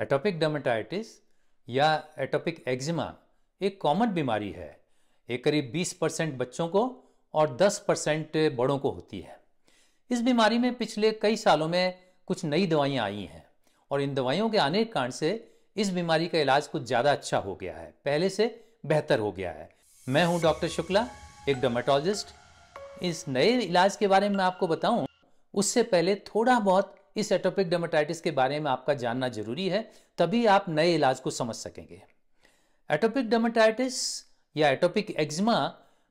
atopic dermatitis या atopic eczema एक common बीमारी है ये करीब 20 परसेंट बच्चों को और 10 परसेंट बड़ों को होती है इस बीमारी में पिछले कई सालों में कुछ नई दवाइयाँ आई हैं और इन दवाइयों के आने के कारण से इस बीमारी का इलाज कुछ ज़्यादा अच्छा हो गया है पहले से बेहतर हो गया है मैं हूं डॉक्टर शुक्ला एक डर्माटोलॉजिस्ट इस नए इलाज के बारे में आपको बताऊं उससे पहले थोड़ा बहुत इस एटोपिक डर्माटाइटिस के बारे में आपका जानना जरूरी है तभी आप नए इलाज को समझ सकेंगे एटोपिक डर्माटाइटिस या एटोपिक एक्जिमा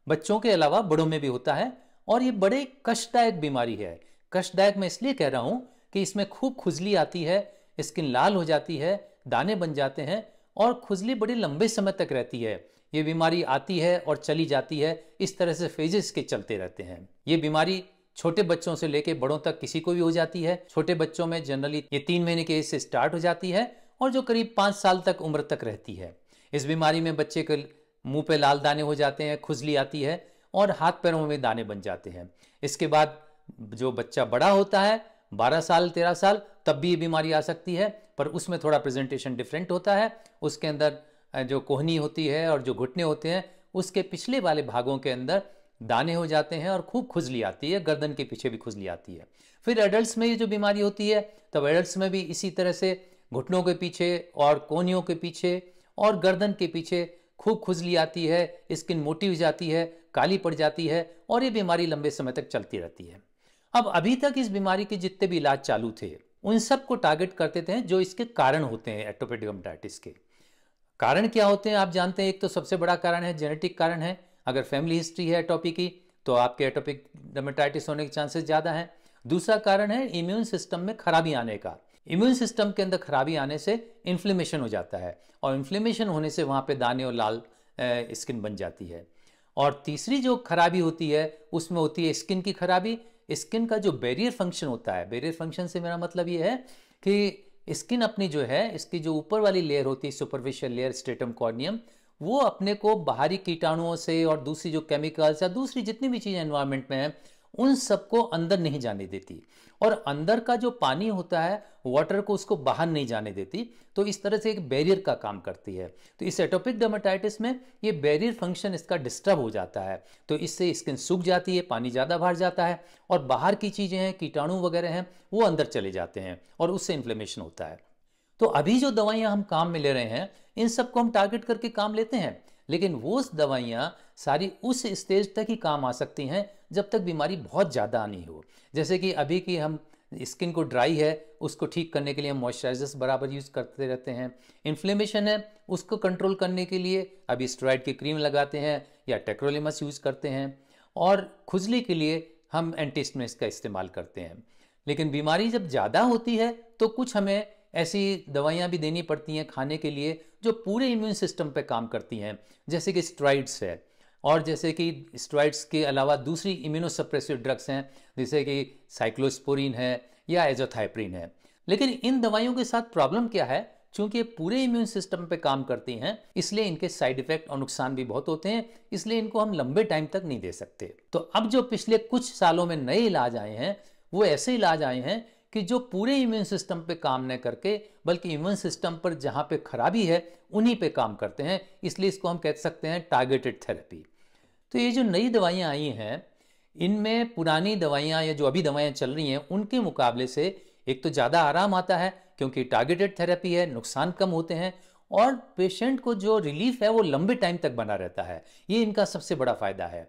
बच्चों के अलावा बड़ों में भी होता है और ये बड़े कष्टदायक बीमारी है कष्टदायक मैं इसलिए कह रहा हूँ कि इसमें खूब खुजली आती है स्किन लाल हो जाती है दाने बन जाते हैं और खुजली बड़ी लंबे समय तक रहती है ये बीमारी आती है और चली जाती है इस तरह से फेजेस के चलते रहते हैं ये बीमारी छोटे बच्चों से लेके बड़ों तक किसी को भी हो जाती है छोटे बच्चों में जनरली ये तीन महीने के एज से स्टार्ट हो जाती है और जो करीब पाँच साल तक उम्र तक रहती है इस बीमारी में बच्चे के मुंह पे लाल दाने हो जाते हैं खुजली आती है और हाथ पैरों में दाने बन जाते हैं इसके बाद जो बच्चा बड़ा होता है 12 साल 13 साल तब भी ये बीमारी आ सकती है पर उसमें थोड़ा प्रेजेंटेशन डिफरेंट होता है उसके अंदर जो कोहनी होती है और जो घुटने होते हैं उसके पिछले वाले भागों के अंदर दाने हो जाते हैं और खूब खुजली आती है गर्दन के पीछे भी खुजली आती है फिर एडल्ट में ये जो बीमारी होती है तब एडल्ट में भी इसी तरह से घुटनों के पीछे और कोनियों के पीछे और गर्दन के पीछे खूब खुजली आती है स्किन मोटी हो जाती है काली पड़ जाती है और ये बीमारी लंबे समय तक चलती रहती है अब अभी तक इस बीमारी के जितने भी इलाज चालू थे उन सब को टारगेट करते थे जो इसके कारण होते हैं एटोपेडिकमटाइटिस के कारण क्या होते हैं आप जानते हैं एक तो सबसे बड़ा कारण है जेनेटिक कारण है अगर फैमिली हिस्ट्री है एटोपी की तो आपके एटोपिक डर्मेटाइटिस होने के चांसेस ज़्यादा हैं दूसरा कारण है इम्यून सिस्टम में खराबी आने का इम्यून सिस्टम के अंदर खराबी आने से इन्फ्लेमेशन हो जाता है और इन्फ्लेमेशन होने से वहाँ पे दाने और लाल स्किन बन जाती है और तीसरी जो खराबी होती है उसमें होती है स्किन की खराबी स्किन का जो बैरियर फंक्शन होता है बैरियर फंक्शन से मेरा मतलब ये है कि स्किन अपनी जो है इसकी जो ऊपर वाली लेयर होती है सुपरफिशियल लेयर स्टेटम कॉर्नियम वो अपने को बाहरी कीटाणुओं से और दूसरी जो केमिकल्स या दूसरी जितनी भी चीज़ें एनवायरमेंट में है उन सबको अंदर नहीं जाने देती और अंदर का जो पानी होता है वाटर को उसको बाहर नहीं जाने देती तो इस तरह से एक बैरियर का काम करती है तो इस एटोपिक डर्माटाइटिस में ये बैरियर फंक्शन इसका डिस्टर्ब हो जाता है तो इससे स्किन सूख जाती है पानी ज़्यादा भर जाता है और बाहर की चीज़ें हैं कीटाणु वगैरह हैं वो अंदर चले जाते हैं और उससे इन्फ्लेमेशन होता है तो अभी जो दवाइयां हम काम में ले रहे हैं इन सबको हम टारगेट करके काम लेते हैं लेकिन वो दवाइयाँ सारी उस स्टेज तक ही काम आ सकती हैं जब तक बीमारी बहुत ज़्यादा आनी हो जैसे कि अभी की हम स्किन को ड्राई है उसको ठीक करने के लिए हम मॉइस्चराइजर्स बराबर यूज़ करते रहते हैं इन्फ्लेमेशन है उसको कंट्रोल करने के लिए अभी स्ट्रॉइड की क्रीम लगाते हैं या टेक्रोलिमस यूज़ करते हैं और खुजली के लिए हम एंटीस्टमेस का इस्तेमाल करते हैं लेकिन बीमारी जब ज़्यादा होती है तो कुछ हमें ऐसी दवाइयाँ भी देनी पड़ती हैं खाने के लिए जो पूरे इम्यून सिस्टम पर काम करती हैं जैसे कि स्ट्राइड्स है और जैसे कि स्ट्राइड्स के अलावा दूसरी इम्यूनोसप्रेसिव ड्रग्स हैं जैसे कि साइक्लोस्पोरिन है या एजोथाइप्रिन है लेकिन इन दवाइयों के साथ प्रॉब्लम क्या है चूंकि पूरे इम्यून सिस्टम पे काम करती हैं इसलिए इनके साइड इफेक्ट और नुकसान भी बहुत होते हैं इसलिए इनको हम लंबे टाइम तक नहीं दे सकते तो अब जो पिछले कुछ सालों में नए इलाज आए हैं वो ऐसे इलाज आए हैं कि जो पूरे इम्यून सिस्टम पे काम न करके बल्कि इम्यून सिस्टम पर जहाँ पे खराबी है उन्हीं पे काम करते हैं इसलिए इसको हम कह सकते हैं टारगेटेड थेरेपी तो ये जो नई दवाइयाँ आई हैं इनमें पुरानी दवाइयाँ या जो अभी दवाइयाँ चल रही हैं उनके मुकाबले से एक तो ज़्यादा आराम आता है क्योंकि टारगेटेड थेरेपी है नुकसान कम होते हैं और पेशेंट को जो रिलीफ है वो लंबे टाइम तक बना रहता है ये इनका सबसे बड़ा फायदा है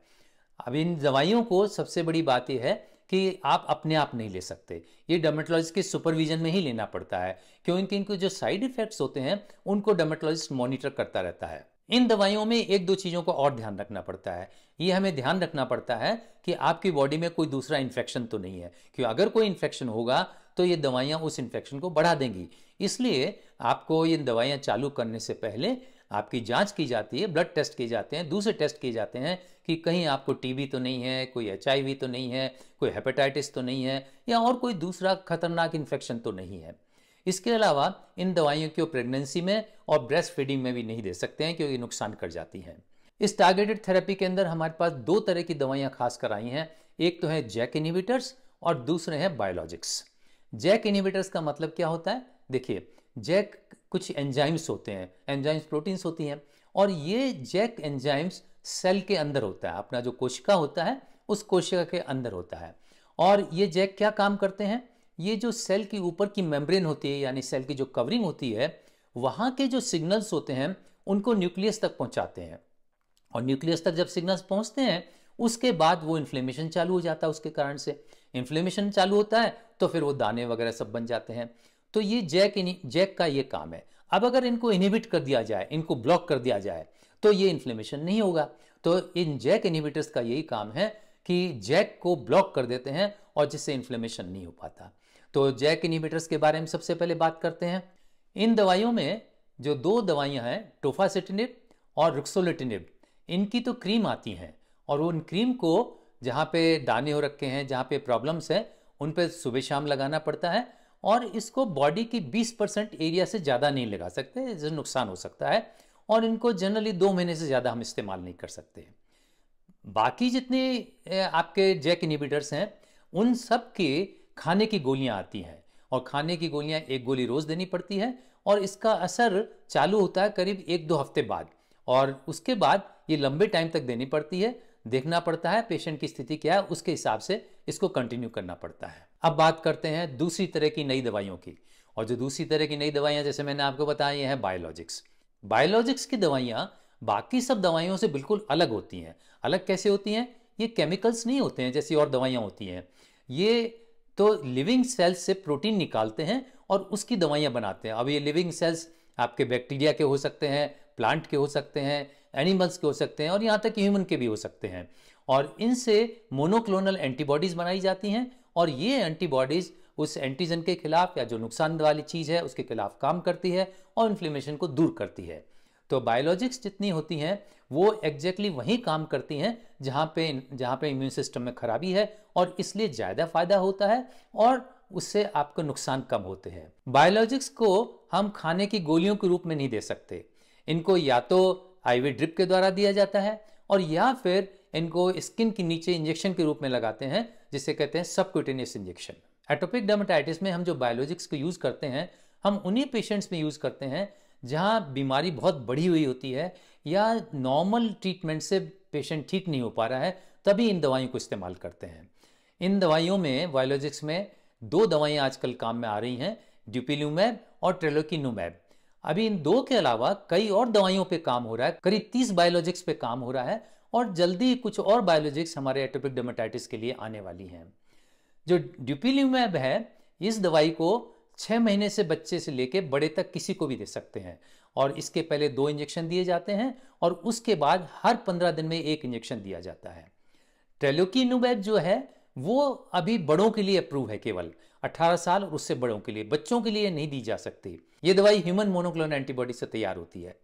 अब इन दवाइयों को सबसे बड़ी बात यह है कि आप अपने आप नहीं ले सकते ये डर्मेटोलॉजिस्ट के सुपरविजन में ही लेना पड़ता है क्योंकि इनके जो साइड इफेक्ट्स होते हैं उनको डर्मेटोलॉजिस्ट मॉनिटर करता रहता है इन दवाइयों में एक दो चीज़ों को और ध्यान रखना पड़ता है ये हमें ध्यान रखना पड़ता है कि आपकी बॉडी में कोई दूसरा इन्फेक्शन तो नहीं है क्यों अगर कोई इन्फेक्शन होगा तो ये दवाइयाँ उस इन्फेक्शन को बढ़ा देंगी इसलिए आपको ये दवाइयाँ चालू करने से पहले आपकी जांच की जाती है ब्लड टेस्ट किए जाते हैं दूसरे टेस्ट किए जाते हैं कि कहीं आपको टीबी तो नहीं है कोई एच तो नहीं है कोई हेपेटाइटिस तो नहीं है या और कोई दूसरा खतरनाक इन्फेक्शन तो नहीं है इसके अलावा इन दवाइयों को प्रेगनेंसी में और ब्रेस्ट फीडिंग में भी नहीं दे सकते हैं क्योंकि नुकसान कर जाती हैं इस टारगेटेड थेरेपी के अंदर हमारे पास दो तरह की दवाइयाँ खास कर आई हैं एक तो है जैक इनिविटर्स और दूसरे हैं बायोलॉजिक्स जैक इनिविटर्स का मतलब क्या होता है देखिए जैक कुछ एंजाइम्स होते हैं एंजाइम्स प्रोटीन्स होती हैं और ये जैक एंजाइम्स सेल के अंदर होता है अपना जो कोशिका होता है उस कोशिका के अंदर होता है और ये जैक क्या काम करते हैं ये जो सेल के ऊपर की मेम्ब्रेन होती है यानी सेल की जो कवरिंग होती है वहाँ के जो सिग्नल्स होते हैं उनको न्यूक्लियस तक पहुँचाते हैं और न्यूक्लियस तक जब सिग्नल्स पहुँचते हैं उसके बाद वो इन्फ्लेमेशन चालू हो जाता है उसके कारण से इन्फ्लेमेशन चालू होता है तो फिर वो दाने वगैरह सब बन जाते हैं तो ये जैक जैक का ये काम है अब अगर इनको इनहिबिट कर दिया जाए इनको ब्लॉक कर दिया जाए तो ये इन्फ्लेमेशन नहीं होगा तो इन जैक इनहिबिटर्स का यही काम है कि जैक को ब्लॉक कर देते हैं और जिससे इन्फ्लेमेशन नहीं हो पाता तो जैक इनहिबिटर्स के बारे में सबसे पहले बात करते हैं इन दवाइयों में जो दो दवाइयां हैं टोफासिटिनिब और रुक्सोलिटिनिब इनकी तो क्रीम आती हैं और उन क्रीम को जहाँ पे दाने हो रखे हैं जहाँ पे प्रॉब्लम्स हैं उन पे सुबह शाम लगाना पड़ता है और इसको बॉडी की 20 परसेंट एरिया से ज़्यादा नहीं लगा सकते जो नुकसान हो सकता है और इनको जनरली दो महीने से ज़्यादा हम इस्तेमाल नहीं कर सकते हैं बाकी जितने आपके जैक इनिबिटर्स हैं उन सब के खाने की गोलियां आती हैं और खाने की गोलियां एक गोली रोज़ देनी पड़ती है और इसका असर चालू होता है करीब एक दो हफ्ते बाद और उसके बाद ये लंबे टाइम तक देनी पड़ती है देखना पड़ता है पेशेंट की स्थिति क्या है उसके हिसाब से इसको कंटिन्यू करना पड़ता है अब बात करते हैं दूसरी तरह की नई दवाइयों की और जो दूसरी तरह की नई दवाइयाँ जैसे मैंने आपको बताया है बायोलॉजिक्स बायोलॉजिक्स की दवाइयाँ बाकी सब दवाइयों से बिल्कुल अलग होती हैं अलग कैसे होती हैं ये केमिकल्स नहीं होते हैं जैसी और दवाइयाँ होती हैं ये तो लिविंग सेल्स से प्रोटीन निकालते हैं और उसकी दवाइयाँ बनाते हैं अब ये लिविंग सेल्स आपके बैक्टीरिया के हो सकते हैं प्लांट के हो सकते हैं एनिमल्स के हो सकते हैं और यहाँ तक ह्यूमन के भी हो सकते हैं और इनसे मोनोक्लोनल एंटीबॉडीज़ बनाई जाती हैं और ये एंटीबॉडीज़ उस एंटीजन के खिलाफ या जो नुकसान वाली चीज़ है उसके खिलाफ काम करती है और इन्फ्लेमेशन को दूर करती है तो बायोलॉजिक्स जितनी होती हैं वो एग्जैक्टली exactly वहीं काम करती हैं जहाँ पे जहाँ पे इम्यून सिस्टम में खराबी है और इसलिए ज़्यादा फायदा होता है और उससे आपको नुकसान कम होते हैं बायोलॉजिक्स को हम खाने की गोलियों के रूप में नहीं दे सकते इनको या तो आईवी ड्रिप के द्वारा दिया जाता है और या फिर इनको स्किन के नीचे इंजेक्शन के रूप में लगाते हैं जिसे कहते हैं सबक्यूटेनियस इंजेक्शन एटोपिक डर्माटाइटिस में हम जो बायोलॉजिक्स को यूज़ करते हैं हम उन्हीं पेशेंट्स में यूज़ करते हैं जहाँ बीमारी बहुत बढ़ी हुई होती है या नॉर्मल ट्रीटमेंट से पेशेंट ठीक नहीं हो पा रहा है तभी इन दवाइयों को इस्तेमाल करते हैं इन दवाइयों में बायोलॉजिक्स में दो दवाइयाँ आजकल काम में आ रही हैं ड्यूपिल्यूमैब और ट्रेलोकिनुमैब अभी इन दो के अलावा कई और दवाइयों पे काम हो रहा है करीब तीस बायोलॉजिक्स पे काम हो रहा है और जल्दी कुछ और बायोलॉजिक्स हमारे एटोपिक डोमेटाइटिस के लिए आने वाली हैं जो ड्यूपिल्यूमैब है इस दवाई को छः महीने से बच्चे से लेके बड़े तक किसी को भी दे सकते हैं और इसके पहले दो इंजेक्शन दिए जाते हैं और उसके बाद हर पंद्रह दिन में एक इंजेक्शन दिया जाता है ट्रेलोकीनुमैब जो है वो अभी बड़ों के लिए अप्रूव है केवल 18 साल और उससे बड़ों के लिए बच्चों के लिए नहीं दी जा सकती ये दवाई ह्यूमन मोनोक्लोन एंटीबॉडी से तैयार होती है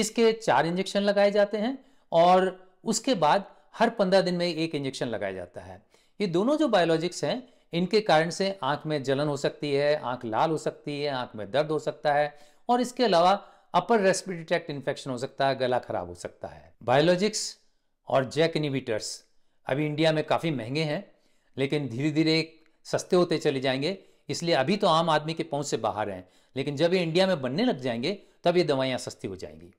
इसके चार इंजेक्शन लगाए जाते हैं और उसके बाद हर पंद्रह दिन में एक इंजेक्शन लगाया जाता है ये दोनों जो बायोलॉजिक्स हैं इनके कारण से आंख में जलन हो सकती है आंख लाल हो सकती है आंख में दर्द हो सकता है और इसके अलावा अपर रेस्पिरेटरी ट्रैक्ट इन्फेक्शन हो सकता है गला खराब हो सकता है बायोलॉजिक्स और जैक इनिविटर्स अभी इंडिया में काफ़ी महंगे हैं लेकिन धीरे धीरे सस्ते होते चले जाएंगे इसलिए अभी तो आम आदमी के पहुंच से बाहर हैं लेकिन जब ये इंडिया में बनने लग जाएंगे तब ये दवाइयाँ सस्ती हो जाएंगी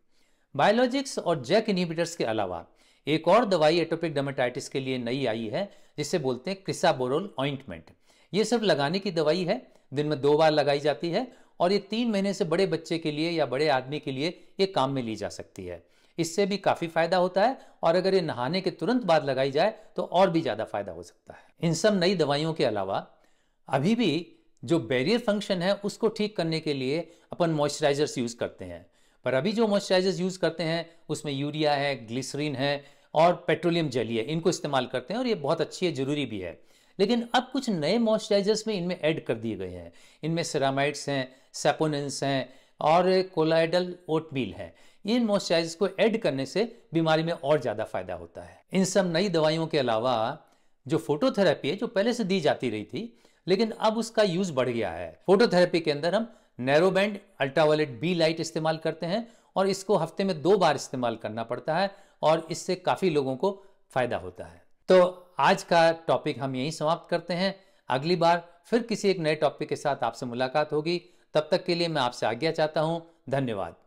बायोलॉजिक्स और जैक इनिबिटर्स के अलावा एक और दवाई एटोपिक डर्मेटाइटिस के लिए नई आई है जिसे बोलते हैं क्रिसाबोरोल ऑइंटमेंट ये सिर्फ लगाने की दवाई है दिन में दो बार लगाई जाती है और ये तीन महीने से बड़े बच्चे के लिए या बड़े आदमी के लिए ये काम में ली जा सकती है इससे भी काफ़ी फायदा होता है और अगर ये नहाने के तुरंत बाद लगाई जाए तो और भी ज़्यादा फायदा हो सकता है इन सब नई दवाइयों के अलावा अभी भी जो बैरियर फंक्शन है उसको ठीक करने के लिए अपन मॉइस्चराइजर्स यूज़ करते हैं पर अभी जो मॉइस्चराइजर्स यूज़ करते हैं उसमें यूरिया है ग्लिसरीन है और पेट्रोलियम जली है इनको इस्तेमाल करते हैं और ये बहुत अच्छी है ज़रूरी भी है लेकिन अब कुछ नए मॉइस्चराइजर्स में इनमें ऐड कर दिए गए हैं इनमें सेरामाइड्स हैं सेपोनेंस हैं और कोलाइडल ओटमील है इन मॉइस्चराइजर्स को ऐड करने से बीमारी में और ज़्यादा फायदा होता है इन सब नई दवाइयों के अलावा जो फोटोथेरेपी है जो पहले से दी जाती रही थी लेकिन अब उसका यूज बढ़ गया है फोटोथेरेपी के अंदर हम बैंड अल्ट्रावायलेट बी लाइट इस्तेमाल करते हैं और इसको हफ्ते में दो बार इस्तेमाल करना पड़ता है और इससे काफ़ी लोगों को फायदा होता है तो आज का टॉपिक हम यही समाप्त करते हैं अगली बार फिर किसी एक नए टॉपिक के साथ आपसे मुलाकात होगी तब तक के लिए मैं आपसे आज्ञा चाहता हूँ धन्यवाद